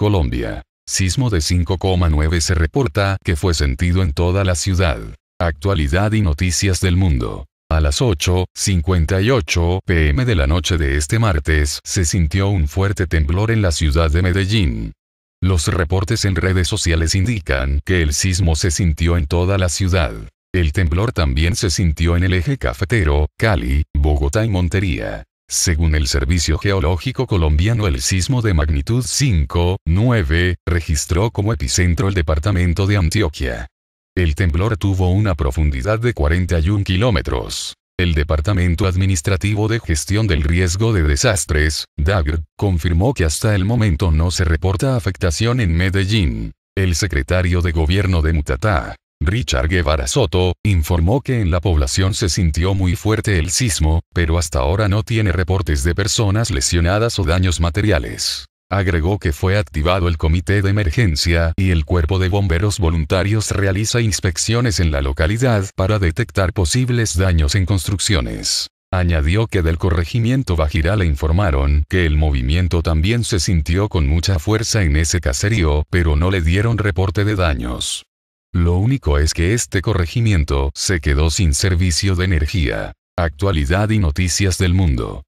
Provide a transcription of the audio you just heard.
Colombia. Sismo de 5,9 se reporta que fue sentido en toda la ciudad. Actualidad y noticias del mundo. A las 8.58 pm de la noche de este martes se sintió un fuerte temblor en la ciudad de Medellín. Los reportes en redes sociales indican que el sismo se sintió en toda la ciudad. El temblor también se sintió en el eje cafetero, Cali, Bogotá y Montería. Según el Servicio Geológico Colombiano, el sismo de magnitud 5.9 registró como epicentro el departamento de Antioquia. El temblor tuvo una profundidad de 41 kilómetros. El Departamento Administrativo de Gestión del Riesgo de Desastres, DAGR, confirmó que hasta el momento no se reporta afectación en Medellín. El secretario de Gobierno de Mutatá, Richard Guevara Soto, informó que en la población se sintió muy fuerte el sismo, pero hasta ahora no tiene reportes de personas lesionadas o daños materiales. Agregó que fue activado el comité de emergencia y el cuerpo de bomberos voluntarios realiza inspecciones en la localidad para detectar posibles daños en construcciones. Añadió que del corregimiento Bajirá le informaron que el movimiento también se sintió con mucha fuerza en ese caserío, pero no le dieron reporte de daños. Lo único es que este corregimiento se quedó sin servicio de energía. Actualidad y noticias del mundo.